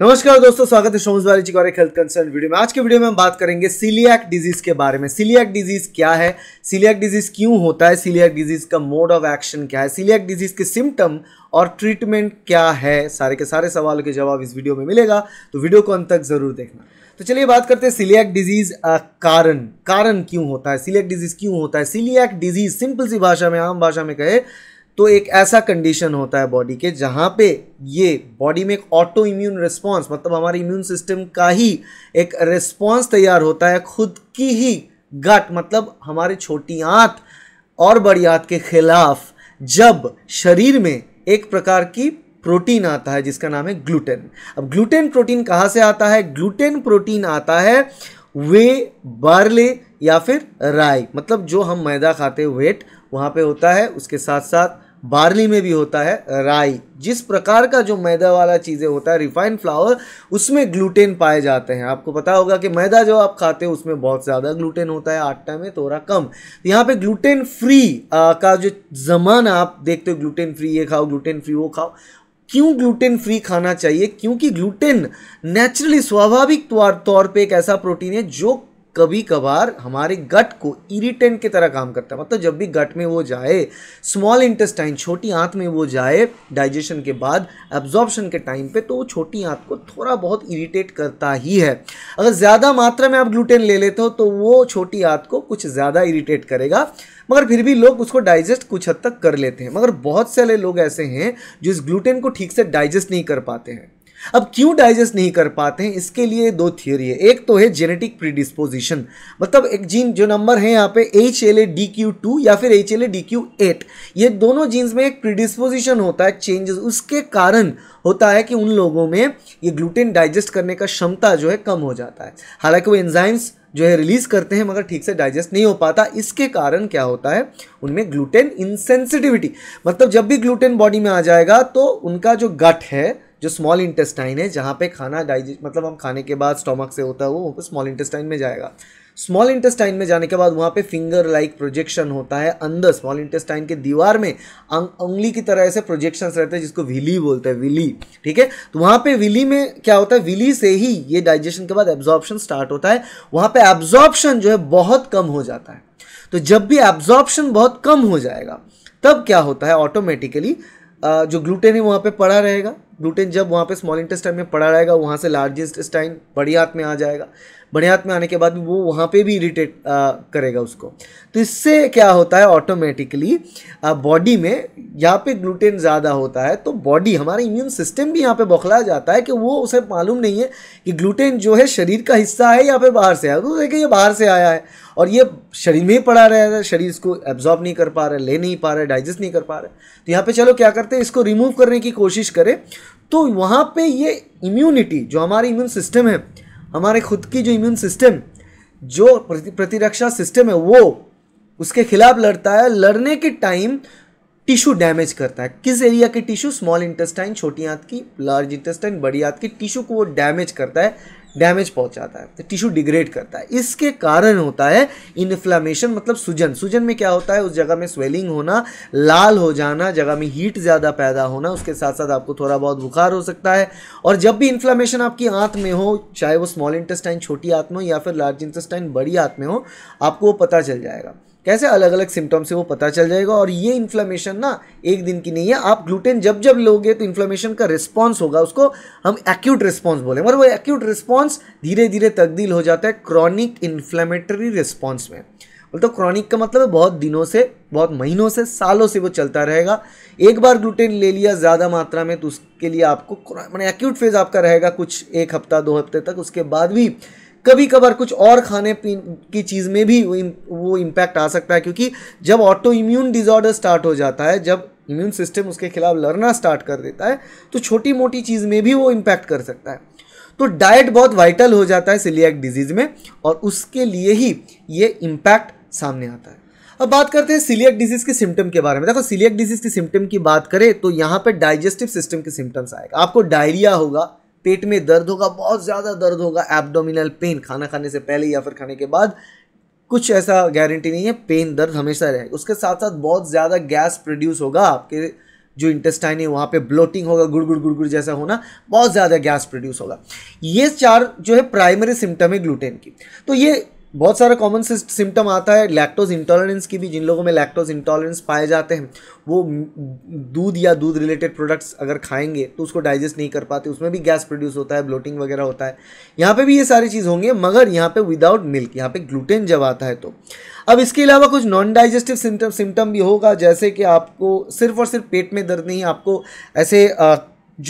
नमस्कार दोस्तों स्वागत है शोमस बारी और हेल्थ कंसर्न वीडियो में आज के वीडियो में हम बात करेंगे सिलियक डिजीज के बारे में सीलियक डिजीज क्या है सीलियक डिजीज क्यों होता है सीलियक डिजीज का मोड ऑफ एक्शन क्या है सीलियक डिजीज के सिम्टम और ट्रीटमेंट क्या है सारे के सारे सवालों के जवाब इस वीडियो में मिलेगा तो वीडियो को अंत तक जरूर देखना तो चलिए बात करते हैं सिलियक डिजीज कारण कारण क्यों होता है सिलियक डिजीज क्यों होता है सिलियक डिजीज सिंपल सी भाषा में आम भाषा में कहे तो एक ऐसा कंडीशन होता है बॉडी के जहाँ पे ये बॉडी में एक ऑटो इम्यून रिस्पॉन्स मतलब हमारे इम्यून सिस्टम का ही एक रिस्पॉन्स तैयार होता है खुद की ही गट मतलब हमारे छोटी आँत और बड़ी आँत के खिलाफ जब शरीर में एक प्रकार की प्रोटीन आता है जिसका नाम है ग्लूटेन अब ग्लूटेन प्रोटीन कहाँ से आता है ग्लूटेन प्रोटीन आता है वे बारले या फिर राई मतलब जो हम मैदा खाते वेट वहाँ पे होता है उसके साथ साथ बार्ली में भी होता है राई जिस प्रकार का जो मैदा वाला चीज़ें होता है रिफाइंड फ्लावर उसमें ग्लूटेन पाए जाते हैं आपको पता होगा कि मैदा जो आप खाते हो उसमें बहुत ज़्यादा ग्लूटेन होता है आटा में थोड़ा कम यहाँ पे ग्लूटेन फ्री आ, का जो ज़माना आप देखते हो ग्लूटेन फ्री ये खाओ ग्लूटेन फ्री वो खाओ क्यों ग्लूटेन फ्री खाना चाहिए क्योंकि ग्लूटेन नेचुरली स्वाभाविक तौर तौर पे एक ऐसा प्रोटीन है जो कभी कभार हमारे गट को इरिटेंट की तरह काम करता है मतलब जब भी गट में वो जाए स्मॉल इंटेस्टाइन छोटी आंत में वो जाए डाइजेशन के बाद एब्जॉर्प्शन के टाइम पे तो वो छोटी आंत को थोड़ा बहुत इरिटेट करता ही है अगर ज़्यादा मात्रा में आप ग्लूटेन ले लेते हो तो वो छोटी आंत को कुछ ज़्यादा इरीटेट करेगा मगर फिर भी लोग उसको डाइजेस्ट कुछ हद तक कर लेते हैं मगर बहुत सारे लोग ऐसे हैं जो इस ग्लूटेन को ठीक से डाइजेस्ट नहीं कर पाते हैं अब क्यों डाइजेस्ट नहीं कर पाते हैं इसके लिए दो थियोरी है एक तो है जेनेटिक प्रीडिस्पोजिशन मतलब एक जीन जो नंबर है यहाँ पे H L A D Q two या फिर H L A D Q eight ये दोनों जीन्स में एक प्रीडिस्पोजिशन होता है चेंजेस उसके कारण होता है कि उन लोगों में ये ग्लूटेन डाइजेस्ट करने का क्षमता जो है कम हो जाता है हालांकि वो एंजाइम्स जो है रिलीज़ करते हैं मगर ठीक से डाइजेस्ट नहीं हो पाता इसके कारण क्या होता है उनमें ग्लूटेन इंसेंसिटिविटी मतलब जब भी ग्लूटेन बॉडी में आ जाएगा तो उनका जो गट है जो स्मॉल इंटेस्टाइन है जहाँ पे खाना डाइजेस्ट मतलब हम खाने के बाद स्टोमक से होता है वो स्मॉल इंटेस्टाइन में जाएगा स्मॉल इंटेस्टाइन में जाने के बाद वहाँ पे फिंगर लाइक प्रोजेक्शन होता है अंदर स्मॉल इंटेस्टाइन के दीवार में उंगली की तरह ऐसे प्रोजेक्शन रहते हैं जिसको विली बोलते हैं विली ठीक है तो वहाँ पे विली में क्या होता है विली से ही ये डाइजेशन के बाद एब्जॉर्प्शन स्टार्ट होता है वहाँ पे एब्जॉर्प्शन जो है बहुत कम हो जाता है तो जब भी एब्जॉर्प्शन बहुत कम हो जाएगा तब क्या होता है ऑटोमेटिकली जो ग्लूटेन है वहाँ पे पड़ा रहेगा ग्लूटेन जब वहाँ पे स्मॉल इंटेस्टाइन में पड़ा रहेगा वहाँ से लार्जेस्ट स्टाइन बड़ी हाथ में आ जाएगा बड़े हाथ में आने के बाद भी वो वहाँ पे भी इरीटेट करेगा उसको तो इससे क्या होता है ऑटोमेटिकली बॉडी में यहाँ पे ग्लूटेन ज़्यादा होता है तो बॉडी हमारा इम्यून सिस्टम भी यहाँ पे बौखला जाता है कि वो उसे मालूम नहीं है कि ग्लूटेन जो है शरीर का हिस्सा है या फिर बाहर से आया तो देखिए ये बाहर से आया है और ये शरीर में ही पड़ा रह रहा है शरीर इसको एब्जॉर्ब नहीं कर पा रहा है ले नहीं पा रहा है डाइजेस्ट नहीं कर पा रहा है तो यहाँ पे चलो क्या करते हैं इसको रिमूव करने की कोशिश करें तो वहाँ पे ये इम्यूनिटी जो हमारी इम्यून सिस्टम है हमारे खुद की जो इम्यून सिस्टम जो प्रतिरक्षा सिस्टम है वो उसके खिलाफ लड़ता है लड़ने के टाइम टिश्यू डैमेज करता है किस एरिया के टिश्यू स्मॉल इंटेस्टाइन छोटी आंत की लार्ज इंटेस्टाइन बड़ी आंत की टिश्यू को वो डैमेज करता है डैमेज पहुंचाता है तो टिश्यू डिग्रेड करता है इसके कारण होता है इन्फ्लामेशन मतलब सूजन सूजन में क्या होता है उस जगह में स्वेलिंग होना लाल हो जाना जगह में हीट ज़्यादा पैदा होना उसके साथ साथ आपको थोड़ा बहुत बुखार हो सकता है और जब भी इन्फ्लामेशन आपकी आँत में हो चाहे वो स्मॉल इंटेस्टाइन छोटी आँत में हो या फिर लार्ज इंटेस्टाइन बड़ी आँत में हो आपको वो पता चल जाएगा कैसे अलग अलग सिम्टम से वो पता चल जाएगा और ये इन्फ्लामेशन ना एक दिन की नहीं है आप ग्लूटेन जब जब लोगे तो इन्फ्लामेशन का रिस्पॉन्स होगा उसको हम एक्यूट रिस्पॉन्स बोले मगर वो एक्यूट रिस्पॉन्स धीरे धीरे तब्दील हो जाता है क्रॉनिक इन्फ्लामेटरी रिस्पॉन्स में बोलते तो क्रॉनिक का मतलब है बहुत दिनों से बहुत महीनों से सालों से वो चलता रहेगा एक बार ग्लूटेन ले लिया ज़्यादा मात्रा में तो उसके लिए आपको मैंने एक्यूट फेज़ आपका रहेगा कुछ एक हफ्ता दो हफ्ते तक उसके बाद भी कभी कभार कुछ और खाने की चीज़ में भी वो इम्पैक्ट आ सकता है क्योंकि जब ऑटो इम्यून डिजॉर्डर स्टार्ट हो जाता है जब इम्यून सिस्टम उसके खिलाफ लड़ना स्टार्ट कर देता है तो छोटी मोटी चीज़ में भी वो इम्पैक्ट कर सकता है तो डाइट बहुत वाइटल हो जाता है सिलियक डिजीज़ में और उसके लिए ही ये इम्पैक्ट सामने आता है अब बात करते हैं सिलियक डिजीज के सिम्टम के बारे में देखो सिलियक डिजीज के सिम्टम की बात करें तो यहाँ पर डाइजेस्टिव सिस्टम के सिम्टम्स आएगा आपको डायरिया होगा पेट में दर्द होगा बहुत ज़्यादा दर्द होगा एबडोमिनल पेन खाना खाने से पहले या फिर खाने के बाद कुछ ऐसा गारंटी नहीं है पेन दर्द हमेशा रहे उसके साथ साथ बहुत ज़्यादा गैस प्रोड्यूस होगा आपके जो इंटेस्टाइन है वहाँ पे ब्लोटिंग होगा गुड़ गुड़ गुड़ गुड़ जैसा होना बहुत ज़्यादा गैस प्रोड्यूस होगा ये चार जो है प्राइमरी सिम्टम है ग्लूटेन की तो ये बहुत सारा कॉमन सिम्टम आता है लैक्टोज इंटॉलरेंस की भी जिन लोगों में लैक्टोज इंटॉलरेंस पाए जाते हैं वो दूध या दूध रिलेटेड प्रोडक्ट्स अगर खाएंगे तो उसको डाइजेस्ट नहीं कर पाते उसमें भी गैस प्रोड्यूस होता है ब्लोटिंग वगैरह होता है यहाँ पे भी ये सारी चीज़ होंगी मगर यहाँ पे विदाउट मिल्क यहाँ पे ग्लूटेन जब आता है तो अब इसके अलावा कुछ नॉन डाइजेस्टिव सिम्टम सिम्टम भी होगा जैसे कि आपको सिर्फ और सिर्फ पेट में दर्द नहीं आपको ऐसे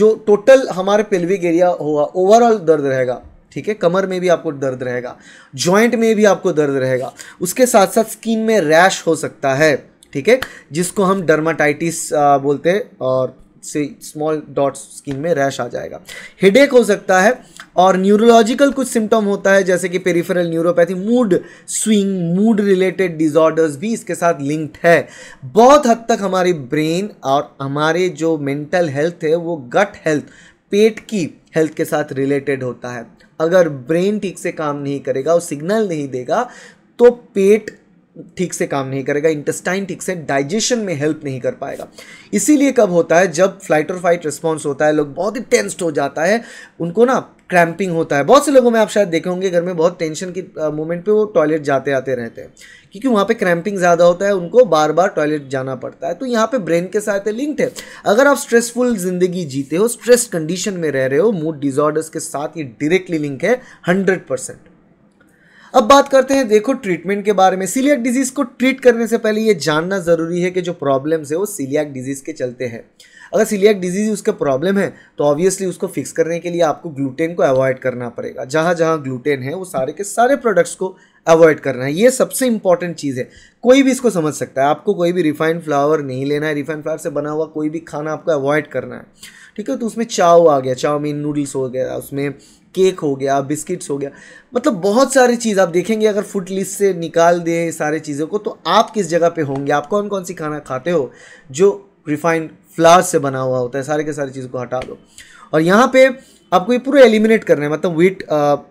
जो टोटल हमारे पेल्विक एरिया होगा ओवरऑल दर्द रहेगा ठीक है कमर में भी आपको दर्द रहेगा जॉइंट में भी आपको दर्द रहेगा उसके साथ साथ स्किन में रैश हो सकता है ठीक है जिसको हम डर्माटाइटिस बोलते हैं और से स्मॉल डॉट्स स्किन में रैश आ जाएगा हेडेक हो सकता है और न्यूरोलॉजिकल कुछ सिम्टम होता है जैसे कि peripheral neuropathy mood swing mood related disorders भी इसके साथ लिंक्ड है बहुत हद तक हमारी ब्रेन और हमारे जो मेंटल हेल्थ है वो गट हेल्थ पेट की हेल्थ के साथ रिलेटेड होता है अगर ब्रेन ठीक से काम नहीं करेगा और सिग्नल नहीं देगा तो पेट ठीक से काम नहीं करेगा इंटेस्टाइन ठीक से डाइजेशन में हेल्प नहीं कर पाएगा इसीलिए कब होता है जब फ्लाइट और फाइट रिस्पॉन्स होता है लोग बहुत ही टेंस्ड हो जाता है उनको ना क्रैम्पिंग होता है बहुत से लोगों में आप शायद देखे होंगे घर में बहुत टेंशन की मोमेंट पे वो टॉयलेट जाते आते रहते हैं क्योंकि वहाँ पे क्रैम्पिंग ज़्यादा होता है उनको बार बार टॉयलेट जाना पड़ता है तो यहाँ पे ब्रेन के साथ लिंक्ड है अगर आप स्ट्रेसफुल ज़िंदगी जीते हो स्ट्रेस कंडीशन में रह रहे हो मूड डिजॉर्डर्स के साथ ये डायरेक्टली लिंक है हंड्रेड परसेंट अब बात करते हैं देखो ट्रीटमेंट के बारे में सीलियक डिजीज़ को ट्रीट करने से पहले ये जानना ज़रूरी है कि जो प्रॉब्लम्स है वो सीलियक डिजीज़ के चलते हैं अगर सिलियक डिजीज़ उसका प्रॉब्लम है तो ऑब्वियसली उसको फिक्स करने के लिए आपको ग्लूटेन को अवॉइड करना पड़ेगा जहाँ जहाँ ग्लूटेन है वो सारे के सारे प्रोडक्ट्स को अवॉइड करना है ये सबसे इंपॉर्टेंट चीज़ है कोई भी इसको समझ सकता है आपको कोई भी रिफाइंड फ्लावर नहीं लेना है रिफाइंड फ्लावर से बना हुआ कोई भी खाना आपको अवॉइड करना है ठीक है तो उसमें चाव आ गया चाउमीन नूडल्स हो गया उसमें केक हो गया बिस्किट्स हो गया मतलब बहुत सारी चीज़ आप देखेंगे अगर फूड लिस्ट से निकाल दें सारी चीज़ों को तो आप किस जगह पे होंगे आप कौन कौन सी खाना खाते हो जो रिफाइंड फ्लावर से बना हुआ होता है सारे के सारी चीज़ को हटा दो और यहाँ पे आपको ये पूरा एलिमिनेट करना है मतलब वीट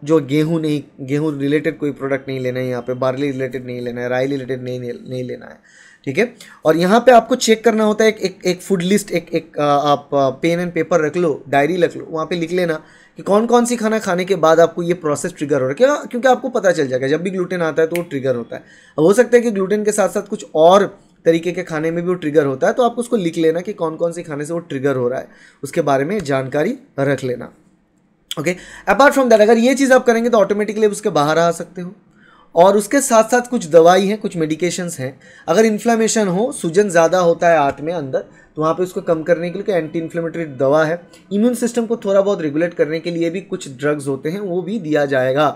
जो गेहूँ नहीं गेहूँ रिलेटेड कोई प्रोडक्ट नहीं लेना है यहाँ पे बार्ली रिलेटेड नहीं लेना है राई रिलेटेड नहीं नहीं लेना है ठीक है और यहाँ पे आपको चेक करना होता है एक एक, एक फूड लिस्ट एक एक आप पेन एंड पेपर रख लो डायरी रख लो वहाँ पे लिख लेना कि कौन कौन सी खाना खाने के बाद आपको ये प्रोसेस ट्रिगर हो रहा है क्या क्योंकि आपको पता चल जाएगा जब भी ग्लूटेन आता है तो वो ट्रिगर होता है अब हो सकता है कि ग्लूटेन के साथ साथ कुछ और तरीके के खाने में भी वो ट्रिगर होता है तो आपको उसको लिख लेना कि कौन कौन से खाने से वो ट्रिगर हो रहा है उसके बारे में जानकारी रख लेना ओके अपार्ट फ्रॉम दैट अगर ये चीज़ आप करेंगे तो ऑटोमेटिकली उसके बाहर आ सकते हो और उसके साथ साथ कुछ दवाई हैं कुछ मेडिकेशंस हैं अगर इन्फ्लामेशन हो सूजन ज़्यादा होता है आर्ट में अंदर तो वहाँ पे उसको कम करने के लिए एंटी इन्फ्लेमेटरी दवा है इम्यून सिस्टम को थोड़ा बहुत रेगुलेट करने के लिए भी कुछ ड्रग्स होते हैं वो भी दिया जाएगा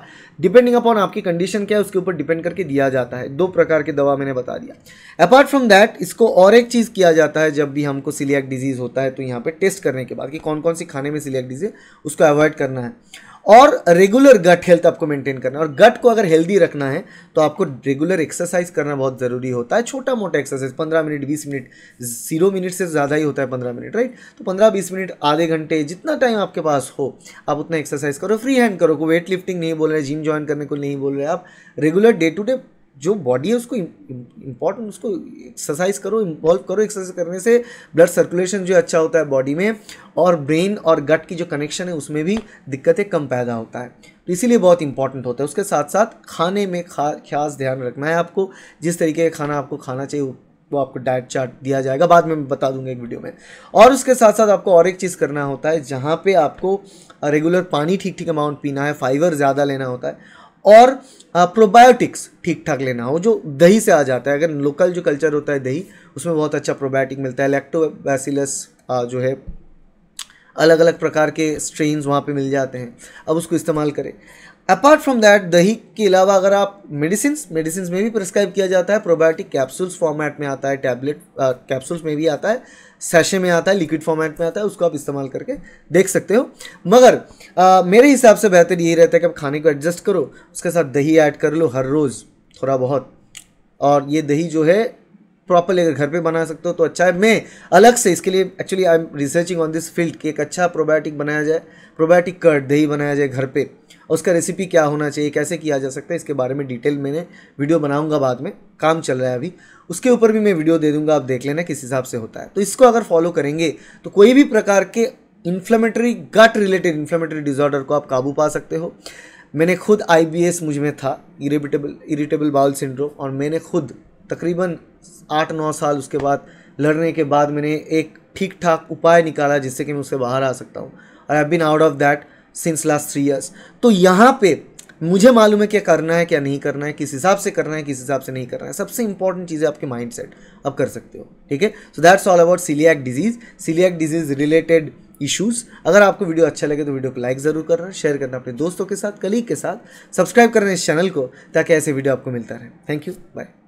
डिपेंडिंग अपॉन आपकी कंडीशन क्या है उसके ऊपर डिपेंड करके दिया जाता है दो प्रकार की दवा मैंने बता दिया अपार्ट फ्रॉम दैट इसको और एक चीज़ किया जाता है जब भी हमको सिलियक डिजीज़ होता है तो यहाँ पर टेस्ट करने के बाद कि कौन कौन सी खाने में सिलियक डिजीज़ उसको अवॉइड करना है और रेगुलर गट हेल्थ आपको मेंटेन करना है और गट को अगर हेल्दी रखना है तो आपको रेगुलर एक्सरसाइज करना बहुत ज़रूरी होता है छोटा मोटा एक्सरसाइज पंद्रह मिनट बीस मिनट जीरो मिनट से ज़्यादा ही होता है पंद्रह मिनट राइट तो पंद्रह बीस मिनट आधे घंटे जितना टाइम आपके पास हो आप उतना एक्सरसाइज करो फ्री हैंड करो को वेट लिफ्टिंग नहीं बोल रहे जिम ज्वाइन करने को नहीं बोल रहे आप रेगुलर डे टू डे जो बॉडी है उसको इम्पॉर्टेंट उसको एक्सरसाइज करो इन्वॉल्व करो एक्सरसाइज करने से ब्लड सर्कुलेशन जो अच्छा होता है बॉडी में और ब्रेन और गट की जो कनेक्शन है उसमें भी दिक्कतें कम पैदा होता है तो इसीलिए बहुत इंपॉर्टेंट होता है उसके साथ साथ खाने में खा खास ध्यान रखना है आपको जिस तरीके का खाना आपको खाना चाहिए वो आपको डाइट चार्ट दिया जाएगा बाद में बता दूंगा एक वीडियो में और उसके साथ साथ आपको और एक चीज़ करना होता है जहाँ पे आपको रेगुलर पानी ठीक ठीक अमाउंट पीना है फाइबर ज़्यादा लेना होता है और प्रोबायोटिक्स ठीक ठाक लेना हो जो दही से आ जाता है अगर लोकल जो कल्चर होता है दही उसमें बहुत अच्छा प्रोबायोटिक मिलता है लैक्टोबैसिलस जो है अलग अलग प्रकार के स्ट्रेन्स वहाँ पे मिल जाते हैं अब उसको इस्तेमाल करें अपार्ट फ्रॉम दैट दही के अलावा अगर आप मेडिसिन मेडिसिन में भी प्रिस्क्राइब किया जाता है प्रोबायोटिक कैप्सूल्स फॉर्मेट में आता है टैबलेट कैप्सूल्स में भी आता है सैशे में आता है लिक्विड फॉर्मेट में आता है उसको आप इस्तेमाल करके देख सकते हो मगर आ, मेरे हिसाब से बेहतर यही रहता है कि आप खाने को एडजस्ट करो उसके साथ दही ऐड कर लो हर रोज़ थोड़ा बहुत और ये दही जो है प्रॉपरली अगर घर पे बना सकते हो तो अच्छा है मैं अलग से इसके लिए actually I am researching on this field कि एक अच्छा प्रोबायोटिक बनाया जाए प्रोबायोटिक कर्ड दही बनाया जाए घर पे उसका रेसिपी क्या होना चाहिए कैसे किया जा सकता है इसके बारे में डिटेल मैंने वीडियो बनाऊंगा बाद में काम चल रहा है अभी उसके ऊपर भी मैं वीडियो दे दूंगा आप देख लेना किस हिसाब से होता है तो इसको अगर फॉलो करेंगे तो कोई भी प्रकार के inflammatory gut related inflammatory disorder को आप काबू पा सकते हो मैंने खुद आई बी एस मुझ में था इरेबिटेबल इरिटेबल बाउल सिंड्रोम और मैंने खुद तकरीबन आठ नौ साल उसके बाद लड़ने के बाद मैंने एक ठीक ठाक उपाय निकाला जिससे कि मैं उससे बाहर आ सकता हूँ और I been out of that since last three years तो यहाँ पे मुझे मालूम है क्या करना है क्या नहीं करना है किस हिसाब से करना है किस हिसाब से नहीं करना है सबसे इंपॉर्टेंट चीज़ है आपके माइंड सेट आप कर सकते हो ठीक है so that's all about celiac disease celiac disease related issues अगर आपको वीडियो अच्छा लगे तो वीडियो को लाइक ज़रूर करना शेयर करना अपने दोस्तों के साथ कलीग के साथ सब्सक्राइब करना इस चैनल को ताकि ऐसे वीडियो आपको मिलता रहे थैंक यू बाय